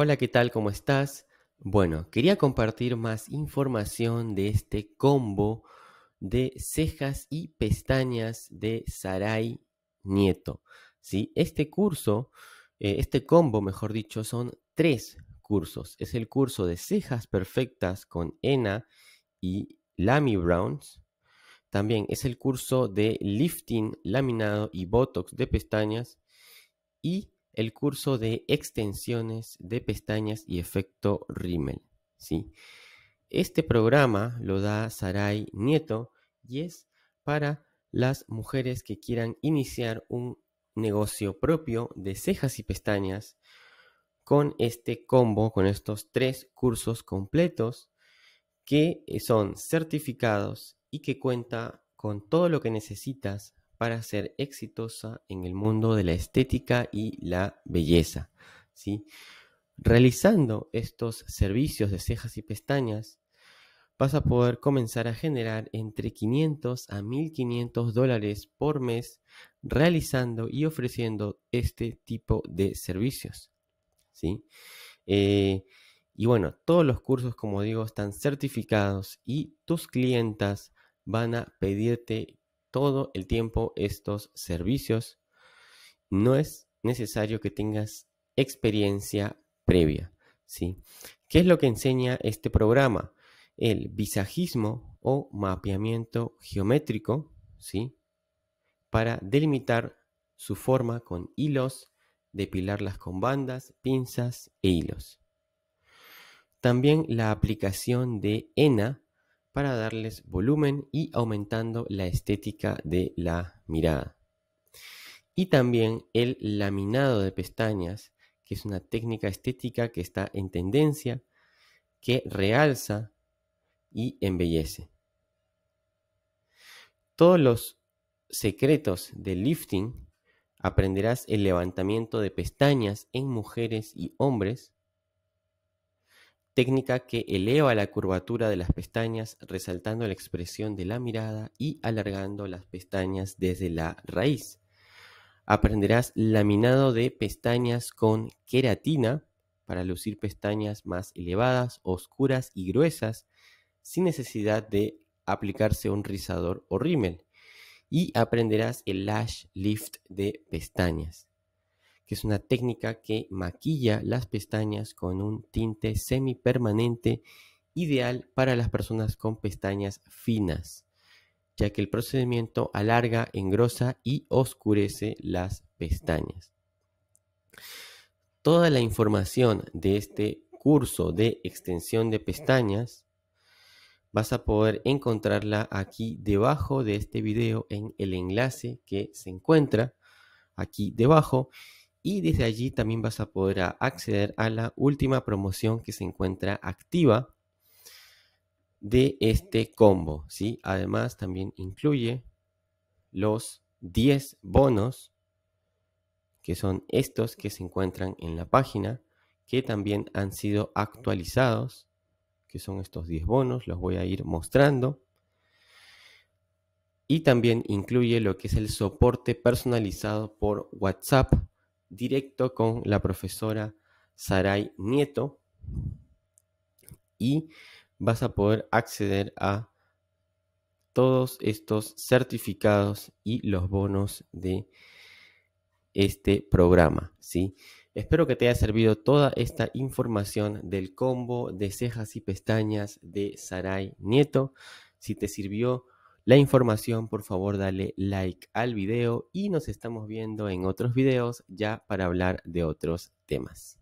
Hola, ¿qué tal? ¿Cómo estás? Bueno, quería compartir más información de este combo de cejas y pestañas de Sarai Nieto. ¿sí? Este curso, eh, este combo, mejor dicho, son tres cursos. Es el curso de cejas perfectas con Ena y Lamy Browns. También es el curso de lifting, laminado y botox de pestañas. Y el curso de extensiones de pestañas y efecto Rimmel. ¿sí? Este programa lo da Sarai Nieto y es para las mujeres que quieran iniciar un negocio propio de cejas y pestañas con este combo, con estos tres cursos completos que son certificados y que cuenta con todo lo que necesitas para ser exitosa en el mundo de la estética y la belleza. ¿sí? Realizando estos servicios de cejas y pestañas, vas a poder comenzar a generar entre 500 a 1500 dólares por mes realizando y ofreciendo este tipo de servicios. ¿sí? Eh, y bueno, todos los cursos, como digo, están certificados y tus clientas van a pedirte todo el tiempo estos servicios, no es necesario que tengas experiencia previa. ¿sí? ¿Qué es lo que enseña este programa? El visajismo o mapeamiento geométrico ¿sí? para delimitar su forma con hilos, depilarlas con bandas, pinzas e hilos. También la aplicación de ENA para darles volumen y aumentando la estética de la mirada. Y también el laminado de pestañas, que es una técnica estética que está en tendencia, que realza y embellece. Todos los secretos del lifting aprenderás el levantamiento de pestañas en mujeres y hombres técnica que eleva la curvatura de las pestañas resaltando la expresión de la mirada y alargando las pestañas desde la raíz. Aprenderás laminado de pestañas con queratina para lucir pestañas más elevadas, oscuras y gruesas sin necesidad de aplicarse un rizador o rímel. Y aprenderás el lash lift de pestañas que es una técnica que maquilla las pestañas con un tinte semipermanente ideal para las personas con pestañas finas, ya que el procedimiento alarga, engrosa y oscurece las pestañas. Toda la información de este curso de extensión de pestañas vas a poder encontrarla aquí debajo de este video en el enlace que se encuentra aquí debajo y desde allí también vas a poder acceder a la última promoción que se encuentra activa de este combo, ¿sí? Además también incluye los 10 bonos que son estos que se encuentran en la página que también han sido actualizados, que son estos 10 bonos, los voy a ir mostrando. Y también incluye lo que es el soporte personalizado por WhatsApp directo con la profesora Sarai Nieto y vas a poder acceder a todos estos certificados y los bonos de este programa, ¿sí? Espero que te haya servido toda esta información del combo de cejas y pestañas de Saray Nieto. Si te sirvió, la información, por favor dale like al video y nos estamos viendo en otros videos ya para hablar de otros temas.